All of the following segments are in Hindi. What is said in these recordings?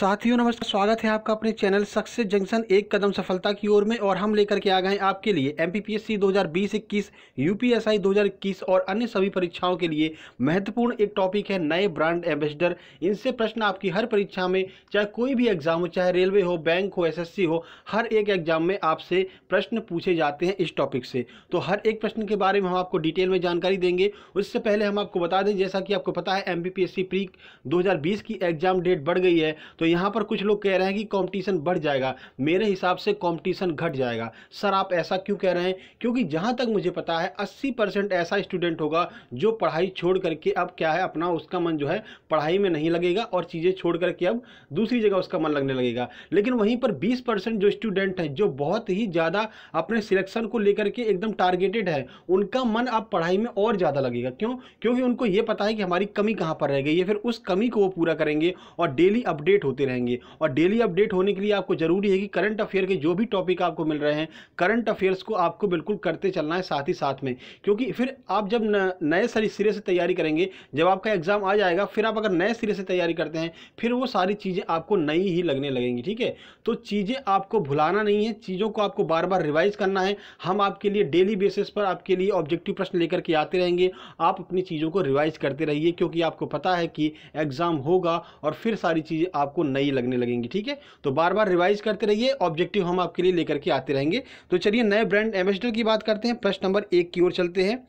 साथियों नमस्कार स्वागत है आपका अपने चैनल सक्सेस जंक्शन एक कदम सफलता की ओर में और हम लेकर के आ गए हैं आपके लिए M P P S C दो हज़ार बीस इक्कीस यू पी एस आई दो हज़ार इक्कीस और अन्य सभी परीक्षाओं के लिए महत्वपूर्ण एक टॉपिक है नए ब्रांड एम्बेसडर इनसे प्रश्न आपकी हर परीक्षा में चाहे कोई भी एग्जाम हो चाहे रेलवे हो बैंक हो एस एस सी हो हर एक एग्जाम में आपसे प्रश्न पूछे जाते हैं इस टॉपिक से तो हर एक प्रश्न के बारे में हम आपको डिटेल में जानकारी देंगे उससे पहले हम आपको बता दें जैसा कि आपको पता है M P P S C pre दो हज़ार बीस की एग्जाम डेट बढ़ गई है तो यहाँ पर कुछ लोग कह रहे हैं कि कंपटीशन बढ़ जाएगा मेरे हिसाब से कंपटीशन घट जाएगा सर आप ऐसा क्यों कह रहे हैं क्योंकि जहाँ तक मुझे पता है 80 परसेंट ऐसा स्टूडेंट होगा जो पढ़ाई छोड़ करके अब क्या है अपना उसका मन जो है पढ़ाई में नहीं लगेगा और चीज़ें छोड़ करके अब दूसरी जगह उसका मन लगने लगेगा लेकिन वहीं पर बीस जो स्टूडेंट हैं जो बहुत ही ज़्यादा अपने सिलेक्शन को लेकर के एकदम टारगेटेड है उनका मन अब पढ़ाई में और ज़्यादा लगेगा क्यों क्योंकि उनको ये पता है कि हमारी कमी कहाँ पर रह गई फिर उस कमी को वो पूरा करेंगे और डेली अपडेट होते होते रहेंगे और डेली अपडेट होने के लिए आपको ज़रूरी है कि करंट अफेयर के जो भी टॉपिक आपको मिल रहे हैं करंट अफेयर्स को आपको बिल्कुल करते चलना है साथ ही साथ में क्योंकि फिर आप जब नए सिरे से तैयारी करेंगे जब आपका एग्ज़ाम आ जाएगा फिर आप अगर नए सिरे से तैयारी करते हैं फिर वो सारी चीज़ें आपको नई ही लगने लगेंगी ठीक है तो चीज़ें आपको भुलाना नहीं है चीज़ों को आपको बार बार रिवाइज़ करना है हम आपके लिए डेली बेसिस पर आपके लिए ऑब्जेक्टिव प्रश्न लेकर के आते रहेंगे आप अपनी चीज़ों को रिवाइज़ करते रहिए क्योंकि आपको पता है कि एग्ज़ाम होगा और फिर सारी चीज़ें आपको आपको नई लगने लगेंगी ठीक है तो बार बार रिवाइज करते रहिए ऑब्जेक्टिव हम आपके लिए लेकर के आते रहेंगे तो चलिए नए ब्रांड एम्बेसडर की बात करते हैं प्रश्न नंबर एक की ओर चलते हैं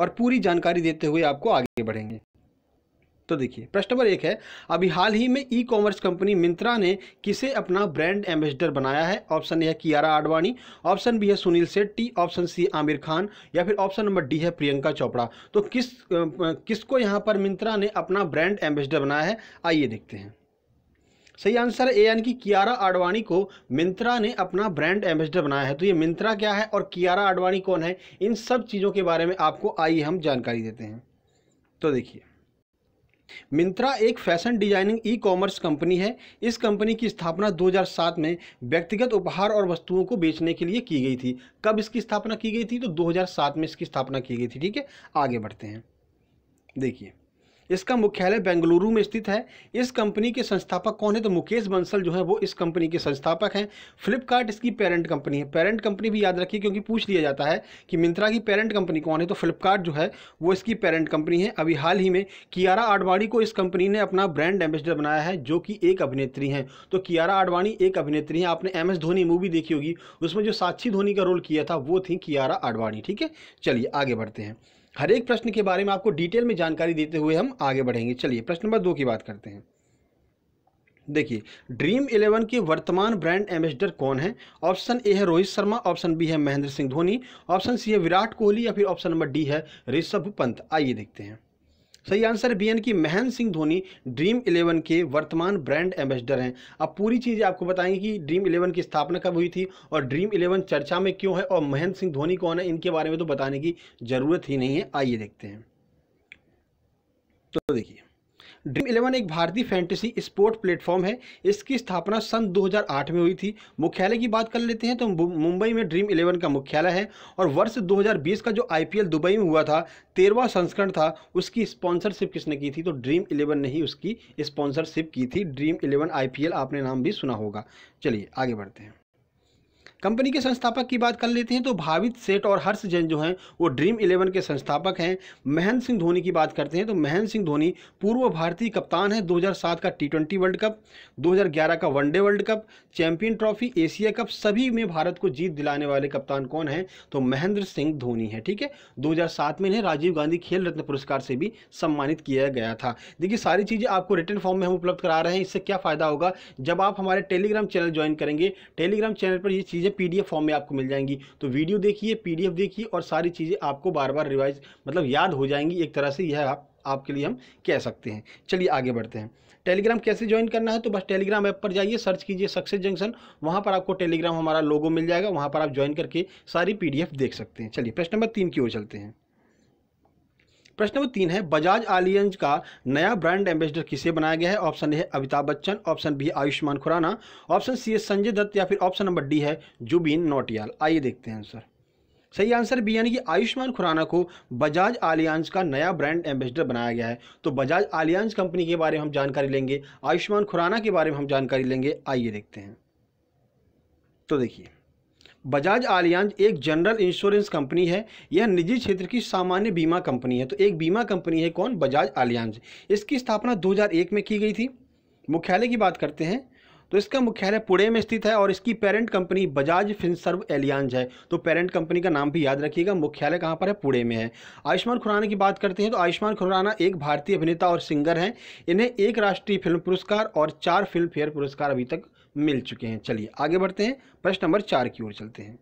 और पूरी जानकारी देते हुए आपको आगे बढ़ेंगे तो देखिए प्रश्न नंबर एक है अभी हाल ही में ई कॉमर्स कंपनी मिंत्रा ने किसे अपना ब्रांड एम्बेसडर बनाया है ऑप्शन ए है कियारा आडवाणी ऑप्शन बी है सुनील सेट्टी ऑप्शन सी आमिर खान या फिर ऑप्शन नंबर डी है प्रियंका चोपड़ा तो किस किसको यहां पर मिंत्रा ने अपना ब्रांड एम्बेसडर बनाया है आइए देखते हैं सही आंसर है ए यानी कि कियारा आडवाणी को मिंत्रा ने अपना ब्रांड एम्बेसडर बनाया है तो ये मिंत्रा क्या है और कियारा आडवाणी कौन है इन सब चीज़ों के बारे में आपको आइए हम जानकारी देते हैं तो देखिए मिंत्रा एक fashion designing e commerce company है इस कंपनी की स्थापना 2007 में व्यक्तिगत उपहार और वस्तुओं को बेचने के लिए की गई थी कब इसकी स्थापना की गई थी तो 2007 में इसकी स्थापना की गई थी ठीक है आगे बढ़ते हैं देखिए इसका मुख्यालय बेंगलुरु में स्थित है इस कंपनी के संस्थापक कौन है तो मुकेश बंसल जो है वो इस कंपनी के संस्थापक हैं फ्लिपकार्ट इसकी पेरेंट कंपनी है पेरेंट कंपनी भी याद रखिए क्योंकि पूछ लिया जाता है कि मिंत्रा की पेरेंट कंपनी कौन है तो फ्लिपकार्ट जो है वो इसकी पेरेंट कंपनी है अभी हाल ही में कियारा आडवाणी को इस कंपनी ने अपना ब्रांड एम्बेसडर बनाया है जो कि एक अभिनेत्री हैं तो कियारा आडवाणी एक अभिनेत्री हैं आपने एम एस धोनी मूवी देखी होगी उसमें जो साक्षी धोनी का रोल किया था वो थी कियारा आडवाणी ठीक है चलिए आगे बढ़ते हैं हर एक प्रश्न के बारे में आपको डिटेल में जानकारी देते हुए हम आगे बढ़ेंगे चलिए प्रश्न नंबर दो की बात करते हैं देखिए ड्रीम इलेवन के वर्तमान ब्रांड एम्बेसडर कौन है ऑप्शन ए है रोहित शर्मा ऑप्शन बी है महेंद्र सिंह धोनी ऑप्शन सी है विराट कोहली या फिर ऑप्शन नंबर डी है ऋषभ पंत आइए देखते हैं सही आंसर बी एन की महेंद्र सिंह धोनी ड्रीम इलेवन के वर्तमान ब्रांड एम्बेसडर हैं अब पूरी चीज़ आपको बताएंगे कि ड्रीम इलेवन की स्थापना कब हुई थी और ड्रीम इलेवन चर्चा में क्यों है और महेंद्र सिंह धोनी कौन है इनके बारे में तो बताने की ज़रूरत ही नहीं है आइए देखते हैं तो देखिए ड्रीम इलेवन एक भारतीय फैंटेसी स्पोर्ट प्लेटफॉर्म है इसकी स्थापना सन 2008 में हुई थी मुख्यालय की बात कर लेते हैं तो मुंबई में ड्रीम इलेवन का मुख्यालय है और वर्ष 2020 का जो आईपीएल दुबई में हुआ था तेरवा संस्करण था उसकी स्पॉन्सरशिप किसने की थी तो ड्रीम इलेवन ने ही उसकी स्पॉन्सरशिप की थी ड्रीम इलेवन आई आपने नाम भी सुना होगा चलिए आगे बढ़ते हैं कंपनी के संस्थापक की बात कर लेते हैं तो भावित सेठ और हर्ष जैन जो हैं वो ड्रीम इलेवन के संस्थापक हैं महेंद्र सिंह धोनी की बात करते हैं तो महेंद्र सिंह धोनी पूर्व भारतीय कप्तान है 2007 का टी ट्वेंटी वर्ल्ड कप 2011 का one day world cup champion trophy Asia cup सभी में भारत को जीत दिलाने वाले कप्तान कौन है तो महेंद्र सिंह धोनी है ठीक है दो में इन्हें राजीव गांधी खेल रत्न पुरस्कार से भी सम्मानित किया गया था देखिए सारी चीज़ें आपको रिटर्न फॉर्म में हम उपलब्ध करा रहे हैं इससे क्या फ़ायदा होगा जब आप हमारे टेलीग्राम चैनल ज्वाइन करेंगे टेलीग्राम चैनल पर ये चीज़ें चीज़ें पीडीएफ फॉर्म में आपको मिल जाएंगी तो वीडियो देखिए पीडीएफ देखिए और सारी चीज़ें आपको बार बार रिवाइज मतलब याद हो जाएंगी एक तरह से यह आप आपके लिए हम कह सकते हैं चलिए आगे बढ़ते हैं टेलीग्राम कैसे ज्वाइन करना है तो बस टेलीग्राम ऐप पर जाइए सर्च कीजिए सक्सेस जंक्शन वहाँ पर आपको टेलीग्राम हमारा लोगो मिल जाएगा वहाँ पर आप ज्वाइन करके सारी पीडीएफ देख सकते हैं चलिए प्रश्न नंबर तीन की ओर चलते हैं प्रश्न नंबर तीन है बजाज आलियंज का नया ब्रांड एम्बेसडर किसे बनाया गया है ऑप्शन ए है Amitabh Bachchan option B Ayushmann Khurrana option C है संजय दत्त या फिर ऑप्शन नंबर डी है जुबिन नोटियाल आइए देखते हैं आंसर सही आंसर बी यानी कि आयुष्मान खुराना को बजाज आलियांज का नया ब्रांड एम्बेसडर बनाया गया है तो बजाज आलियांज कंपनी के बारे में हम जानकारी लेंगे आयुष्मान खुराना के बारे में हम जानकारी लेंगे आइए देखते हैं तो देखिए बजाज आलियांज एक जनरल इंश्योरेंस कंपनी है यह निजी क्षेत्र की सामान्य बीमा कंपनी है तो एक बीमा कंपनी है कौन बजाज आलियांज इसकी स्थापना 2001 में की गई थी मुख्यालय की बात करते हैं तो इसका मुख्यालय पुणे में स्थित है और इसकी parent company Bajaj Finserv Allianz है तो पेरेंट कंपनी का नाम भी याद रखिएगा मुख्यालय कहाँ पर है पुणे में है आयुष्मान खुराना की बात करते हैं तो आयुष्मान खुराना एक भारतीय अभिनेता और सिंगर हैं इन्हें एक राष्ट्रीय फिल्म पुरस्कार और चार फिल्म फेयर पुरस्कार अभी तक मिल चुके हैं चलिए आगे बढ़ते हैं प्रश्न नंबर चार की ओर चलते हैं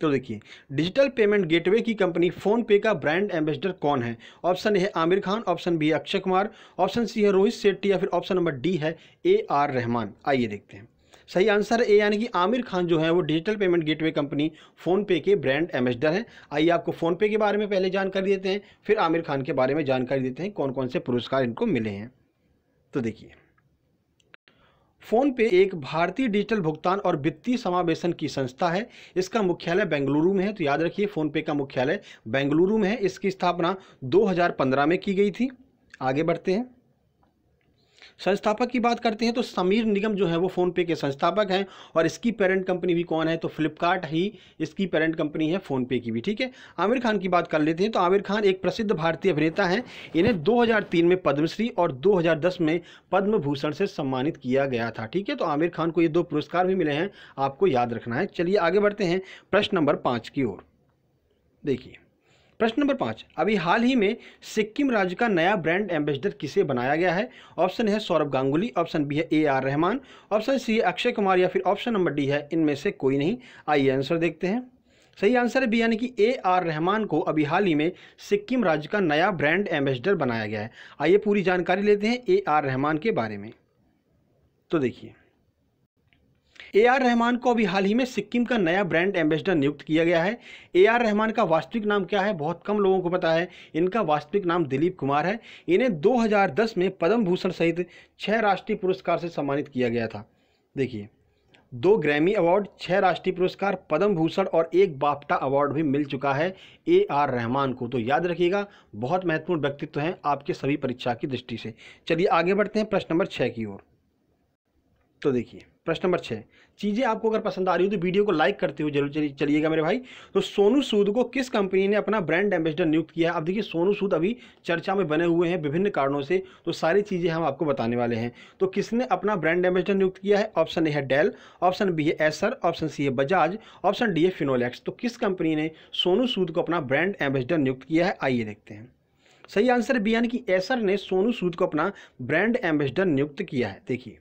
तो देखिए डिजिटल पेमेंट गेटवे की कंपनी फोनपे का ब्रांड एम्बेसडर कौन है ऑप्शन ए है आमिर खान ऑप्शन बी है अक्षय कुमार ऑप्शन सी है रोहित शेट्टी या फिर ऑप्शन नंबर डी है ए आर रहमान आइए देखते हैं सही आंसर है ए यानी कि आमिर खान जो है वो digital payment gateway company PhonePe के ब्रांड एम्बेसडर हैं आइए आपको फ़ोनपे के बारे में पहले जानकारी देते हैं फिर आमिर खान के बारे में जानकारी देते हैं कौन कौन से पुरस्कार इनको मिले हैं तो देखिए फ़ोनपे एक भारतीय डिजिटल भुगतान और वित्तीय समावेशन की संस्था है इसका मुख्यालय बेंगलुरु में है तो याद रखिए फ़ोनपे का मुख्यालय बेंगलुरु में है इसकी स्थापना 2015 में की गई थी आगे बढ़ते हैं संस्थापक की बात करते हैं तो समीर निगम जो है वो फ़ोनपे के संस्थापक हैं और इसकी पेरेंट कंपनी भी कौन है तो फ्लिपकार्ट ही इसकी पेरेंट कंपनी है फ़ोनपे की भी ठीक है आमिर खान की बात कर लेते हैं तो आमिर खान एक प्रसिद्ध भारतीय अभिनेता हैं इन्हें दो में पद्मश्री और दो में पद्म भूषण से सम्मानित किया गया था ठीक है तो आमिर खान को ये दो पुरस्कार भी मिले हैं आपको याद रखना है चलिए आगे बढ़ते हैं प्रश्न नंबर पाँच की ओर देखिए प्रश्न नंबर पाँच अभी हाल ही में सिक्किम राज्य का नया ब्रांड एम्बेसडर किसे बनाया गया है ऑप्शन है सौरभ गांगुली ऑप्शन बी है A R Rahman option C है अक्षय कुमार या फिर ऑप्शन नंबर डी है इनमें से कोई नहीं आइए आंसर देखते हैं सही आंसर है बी यानी कि ए आर रहमान को अभी हाल ही में सिक्किम राज्य का नया ब्रांड एम्बेसडर बनाया गया है आइए पूरी जानकारी लेते हैं ए आर रहमान के बारे में तो देखिए ए आर रहमान को अभी हाल ही में सिक्किम का नया ब्रांड एम्बेसडर नियुक्त किया गया है ए आर रहमान का वास्तविक नाम क्या है बहुत कम लोगों को पता है इनका वास्तविक नाम दिलीप कुमार है इन्हें 2010 में पद्म भूषण सहित छः राष्ट्रीय पुरस्कार से सम्मानित किया गया था देखिए दो ग्रैमी अवार्ड छः राष्ट्रीय पुरस्कार पद्म भूषण और एक बाप्टा अवार्ड भी मिल चुका है ए आर रहमान को तो याद रखिएगा बहुत महत्वपूर्ण व्यक्तित्व हैं आपके सभी परीक्षा की दृष्टि से चलिए आगे बढ़ते हैं प्रश्न नंबर छः की ओर तो देखिए प्रश्न नंबर छः चीज़ें आपको अगर पसंद आ रही हो तो वीडियो को लाइक करते हुए जरूर चलिएगा मेरे भाई तो सोनू सूद को किस कंपनी ने अपना ब्रांड एम्बेसडर नियुक्त किया है अब देखिए सोनू सूद अभी चर्चा में बने हुए हैं विभिन्न कारणों से तो सारी चीज़ें हम आपको बताने वाले हैं तो किसने अपना ब्रांड एम्बेसडर नियुक्त किया है ऑप्शन ए है डेल ऑप्शन बी है एसर ऑप्शन सी है बजाज ऑप्शन डी है फिनोलैक्स तो किस कंपनी ने सोनू सूद को अपना ब्रांड एम्बेसडर नियुक्त किया है आइए देखते हैं सही आंसर बी यानी कि एसर ने सोनू सूद को अपना ब्रांड एम्बेसडर नियुक्त किया है देखिए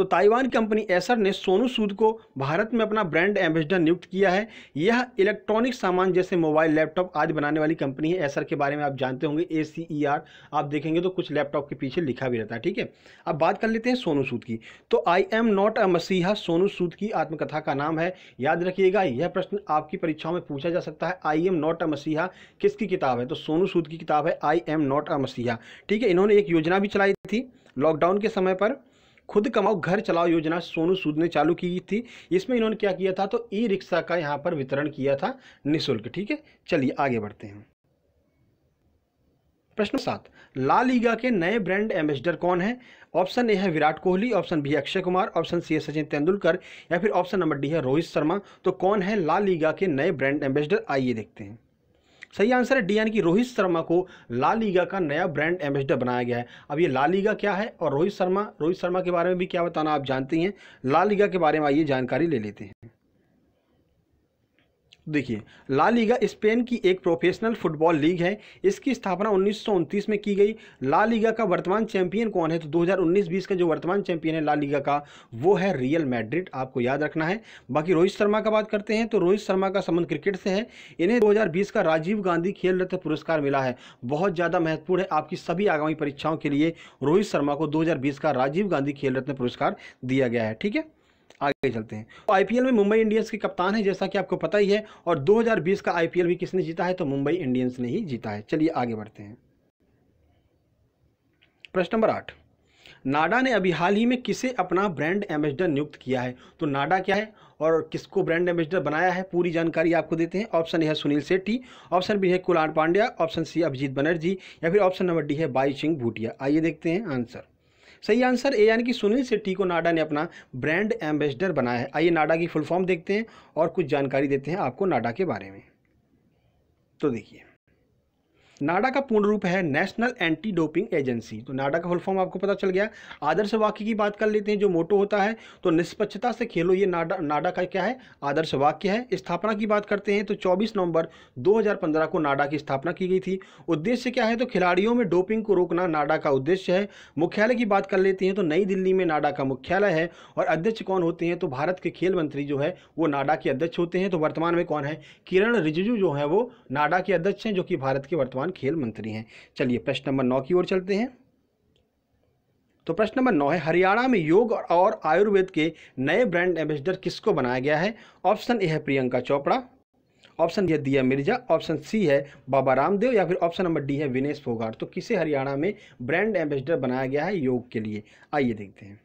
तो ताइवान कंपनी एसर ने सोनू सूद को भारत में अपना ब्रांड एम्बेसडर नियुक्त किया है यह इलेक्ट्रॉनिक सामान जैसे मोबाइल लैपटॉप आज बनाने वाली कंपनी है एसर के बारे में आप जानते होंगे ए सी ई आर आप देखेंगे तो कुछ लैपटॉप के पीछे लिखा भी रहता है ठीक है अब बात कर लेते हैं सोनू सूद की तो आई एम नॉट अ मसीहा सोनू सूद की आत्मकथा का नाम है याद रखिएगा यह प्रश्न आपकी परीक्षाओं में पूछा जा सकता है आई एम नॉट अ मसीहा किसकी किताब है तो सोनू सूद की किताब है आई एम नॉट अ मसीहा ठीक है इन्होंने एक योजना भी चलाई थी लॉकडाउन के समय पर खुद कमाओ घर चलाओ योजना सोनू सूद ने चालू की थी इसमें इन्होंने क्या किया था तो ई रिक्शा का यहाँ पर वितरण किया था निःशुल्क ठीक है चलिए आगे बढ़ते हैं प्रश्न सात ला लीगा के नए ब्रांड एम्बेसडर कौन है ऑप्शन ए है Virat Kohli option B Akshay Kumar option C है सचिन तेंदुलकर या फिर ऑप्शन नंबर डी है रोहित शर्मा तो कौन है ला लीगा के नए ब्रांड एम्बेसडर आइए देखते हैं सही आंसर है डी यानी कि रोहित शर्मा को लालीगा का नया ब्रांड एम्बेसडर बनाया गया है अब ये लालीगा क्या है और रोहित शर्मा रोहित शर्मा के बारे में भी क्या बताना आप जानते हैं लालीगा के बारे में आइए जानकारी ले लेते हैं देखिए ला लीगा स्पेन की एक प्रोफेशनल फुटबॉल लीग है इसकी स्थापना उन्नीस में की गई ला लीगा का वर्तमान चैंपियन कौन है तो 2019-20 का जो वर्तमान चैंपियन है ला लीगा का वो है रियल मैड्रिड आपको याद रखना है बाकी रोहित शर्मा का बात करते हैं तो रोहित शर्मा का संबंध क्रिकेट से है इन्हें 2020 का राजीव गांधी खेल रत्न पुरस्कार मिला है बहुत ज़्यादा महत्वपूर्ण है आपकी सभी आगामी परीक्षाओं के लिए रोहित शर्मा को दो का राजीव गांधी खेल रत्न पुरस्कार दिया गया है ठीक है आगे चलते हैं तो आईपीएल में मुंबई इंडियंस के कप्तान है जैसा कि आपको पता ही है और 2020 का आईपीएल भी किसने जीता है तो मुंबई इंडियंस ने ही जीता है चलिए आगे बढ़ते हैं प्रश्न नंबर आठ नाडा ने अभी हाल ही में किसे अपना ब्रांड एम्बेसडर नियुक्त किया है तो नाडा क्या है और किसको ब्रांड एम्बेसडर बनाया है पूरी जानकारी आपको देते हैं ऑप्शन ए है सुनील सेट्टी ऑप्शन बी है कुलान पांड्या ऑप्शन सी अभिजीत बनर्जी या फिर ऑप्शन नंबर डी है बाई सिंह भूटिया आइए देखते हैं आंसर सही आंसर ए यानी कि सुनील शेट्टी को नाडा ने अपना ब्रांड एम्बेसडर बनाया है आइए नाडा की फुल फॉर्म देखते हैं और कुछ जानकारी देते हैं आपको नाडा के बारे में तो देखिए नाडा का पूर्ण रूप है नेशनल एंटी डोपिंग एजेंसी तो नाडा का फुल फॉर्म आपको पता चल गया आदर्श वाक्य की बात कर लेते हैं जो मोटो होता है तो निष्पक्षता से खेलो ये नाडा नाडा का क्या है आदर्श वाक्य है स्थापना की बात करते हैं तो 24 नवंबर 2015 को नाडा की स्थापना की गई थी उद्देश्य क्या है तो खिलाड़ियों में डोपिंग को रोकना नाडा का उद्देश्य है मुख्यालय की बात कर लेते हैं तो नई दिल्ली में नाडा का मुख्यालय है और अध्यक्ष कौन होते हैं तो भारत के खेल मंत्री जो है वो नाडा के अध्यक्ष होते हैं तो वर्तमान में कौन है किरण रिजिजू जो है वो नाडा के अध्यक्ष हैं जो कि भारत के वर्तमान वर्तमान खेल मंत्री हैं चलिए प्रश्न नंबर नौ की ओर चलते हैं तो प्रश्न नंबर नौ है हरियाणा में योग और आयुर्वेद के नए ब्रांड एम्बेसडर किसको बनाया गया है ऑप्शन ए है प्रियंका चोपड़ा ऑप्शन ये दिया मिर्जा ऑप्शन सी है बाबा रामदेव या फिर ऑप्शन नंबर डी है विनेश फोगाट तो किसे हरियाणा में ब्रांड एम्बेसडर बनाया गया है योग के लिए आइए देखते हैं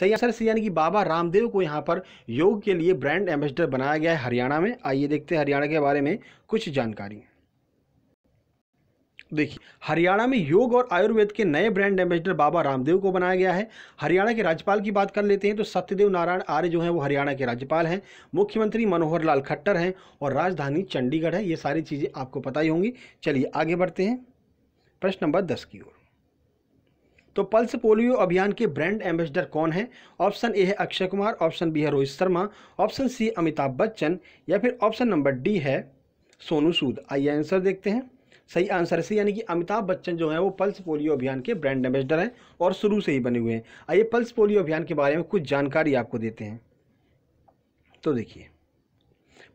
सही आंसर सी यानी कि बाबा रामदेव को यहाँ पर योग के लिए ब्रांड एम्बेसडर बनाया गया है हरियाणा में आइए देखते हैं हरियाणा के बारे में कुछ जानकारी देखिए हरियाणा में योग और आयुर्वेद के नए ब्रांड एम्बेसडर बाबा रामदेव को बनाया गया है हरियाणा के राज्यपाल की बात कर लेते हैं तो सत्यदेव नारायण आर्य जो हैं वो हरियाणा के राज्यपाल हैं मुख्यमंत्री मनोहर लाल खट्टर हैं और राजधानी चंडीगढ़ है ये सारी चीज़ें आपको पता ही होंगी चलिए आगे बढ़ते हैं प्रश्न नंबर दस की ओर तो पल्स पोलियो अभियान के ब्रांड एम्बेसडर कौन है ऑप्शन ए है अक्षय कुमार ऑप्शन बी है रोहित शर्मा ऑप्शन सी अमिताभ बच्चन या फिर ऑप्शन नंबर डी है सोनू सूद आइए आंसर देखते हैं सही आंसर है यानी कि अमिताभ बच्चन जो है वो पल्स पोलियो अभियान के ब्रांड एम्बेसडर हैं और शुरू से ही बने हुए हैं आइए पल्स पोलियो अभियान के बारे में कुछ जानकारी आपको देते हैं तो देखिए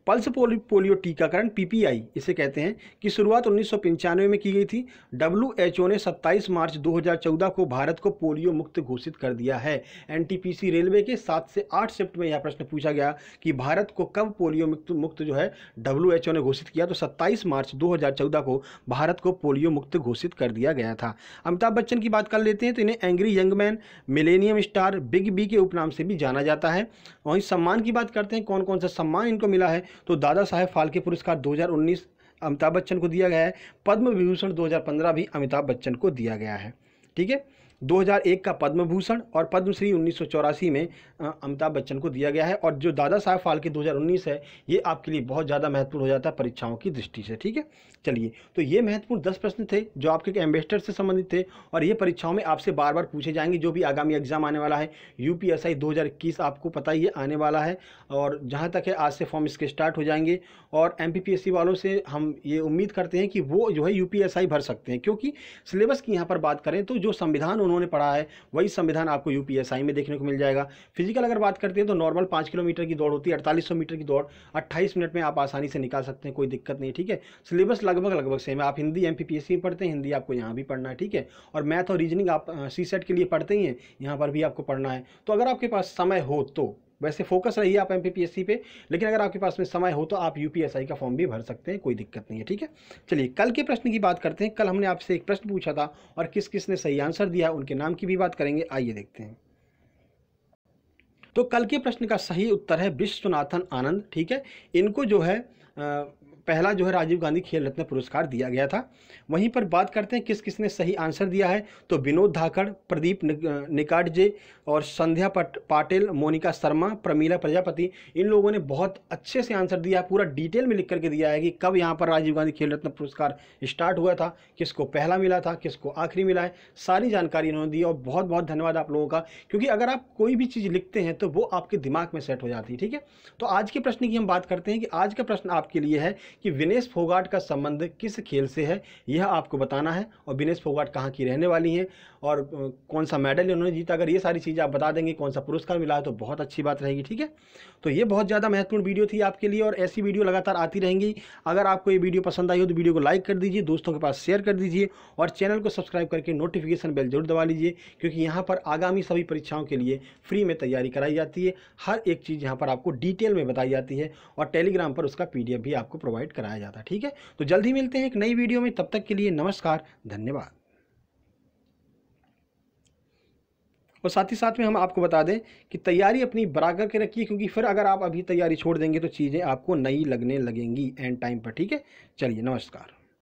पल्स पोलियो, पोलियो टीकाकरण पीपीआई इसे कहते हैं कि शुरुआत उन्नीस में की गई थी डब्ल्यू ने 27 मार्च 2014 को भारत को पोलियो मुक्त घोषित कर दिया है एनटीपीसी रेलवे के सात से आठ शिफ्ट में यह प्रश्न पूछा गया कि भारत को कब पोलियो मुक्त मुक्त जो है डब्ल्यू ने घोषित किया तो 27 मार्च 2014 को भारत को पोलियो मुक्त घोषित कर दिया गया था अमिताभ बच्चन की बात कर लेते हैं तो इन्हें angry young man millennium star big B के उपनाम से भी जाना जाता है वहीं सम्मान की बात करते हैं कौन कौन सा सम्मान इनको मिला है तो दादा साहेब फाल्के पुरस्कार 2019 अमिताभ बच्चन को दिया गया है पद्म विभूषण 2015 भी अमिताभ बच्चन को दिया गया है ठीक है 2001 का पद्म भूषण और पद्मश्री उन्नीस में अमिताभ बच्चन को दिया गया है और जो दादा साहब फाल्के 2019 है ये आपके लिए बहुत ज़्यादा महत्वपूर्ण हो जाता है परीक्षाओं की दृष्टि से ठीक है चलिए तो ये महत्वपूर्ण दस प्रश्न थे जो आपके एम्बेसडर से संबंधित थे और ये परीक्षाओं में आपसे बार बार पूछे जाएंगे जो भी आगामी एग्जाम आने वाला है यू पी आपको पता ही आने वाला है और जहाँ तक है आज से फॉर्म इसके स्टार्ट हो जाएंगे और एम वालों से हम ये उम्मीद करते हैं कि वो जो है यू भर सकते हैं क्योंकि सिलेबस की यहाँ पर बात करें तो जो संविधान उन्होंने उन्होंने पढ़ा है वही संविधान आपको यूपीएसआई में देखने को मिल जाएगा फिजिकल अगर बात करते हैं तो नॉर्मल पाँच किलोमीटर की दौड़ होती है अड़तालीस मीटर की दौड़ अट्ठाईस मिनट में आप आसानी से निकाल सकते हैं कोई दिक्कत नहीं ठीक है सिलेबस लगभग लगभग सेम है आप हिंदी एम में पढ़ते हैं हिंदी आपको यहाँ भी पढ़ना है ठीक है और मैथ और रीजनिंग आप सी के लिए पढ़ते ही हैं यहाँ पर भी आपको पढ़ना है तो अगर आपके पास समय हो तो वैसे फोकस रही आप एम पे लेकिन अगर आपके पास में समय हो तो आप यू का फॉर्म भी भर सकते हैं कोई दिक्कत नहीं है ठीक है चलिए कल के प्रश्न की बात करते हैं कल हमने आपसे एक प्रश्न पूछा था और किस किस ने सही आंसर दिया उनके नाम की भी बात करेंगे आइए देखते हैं तो कल के प्रश्न का सही उत्तर है विश्वनाथन आनंद ठीक है इनको जो है पहला जो है राजीव गांधी खेल रत्न पुरस्कार दिया गया था वहीं पर बात करते हैं किस किसने सही आंसर दिया है तो विनोद धाकड़ प्रदीप निकाटजे और संध्या पाटिल मोनिका शर्मा प्रमीला प्रजापति इन लोगों ने बहुत अच्छे से आंसर दिया है पूरा डिटेल में लिख करके दिया है कि कब यहाँ पर राजीव गांधी खेल रत्न पुरस्कार स्टार्ट हुआ था किसको पहला मिला था किसको आखिरी मिला है सारी जानकारी इन्होंने दी और बहुत बहुत धन्यवाद आप लोगों का क्योंकि अगर आप कोई भी चीज़ लिखते हैं तो वो आपके दिमाग में सेट हो जाती है ठीक है तो आज के प्रश्न की हम बात करते हैं कि आज का प्रश्न आपके लिए है कि विनेश फोगाट का संबंध किस खेल से है यह आपको बताना है और विनेश फोगाट कहाँ की रहने वाली हैं और कौन सा मेडल इन्होंने जीता अगर ये सारी चीज़ें आप बता देंगे कौन सा पुरस्कार मिला है तो बहुत अच्छी बात रहेगी ठीक है तो ये बहुत ज़्यादा महत्वपूर्ण वीडियो थी आपके लिए और ऐसी वीडियो लगातार आती रहेंगी अगर आपको ये वीडियो पसंद आई हो तो वीडियो को लाइक कर दीजिए दोस्तों के पास शेयर कर दीजिए और चैनल को सब्सक्राइब करके नोटिफिकेशन बेल जरूर दबा लीजिए क्योंकि यहाँ पर आगामी सभी परीक्षाओं के लिए फ्री में तैयारी कराई जाती है हर एक चीज़ यहाँ पर आपको डिटेल में बताई जाती है और टेलीग्राम पर उसका पी भी आपको प्रोवाइड कराया जाता है ठीक है तो जल्दी मिलते हैं एक नई वीडियो में तब तक के लिए नमस्कार धन्यवाद और साथ ही साथ में हम आपको बता दें कि तैयारी अपनी बराकर के रखिए क्योंकि फिर अगर आप अभी तैयारी छोड़ देंगे तो चीज़ें आपको नई लगने लगेंगी एंड टाइम पर ठीक है चलिए नमस्कार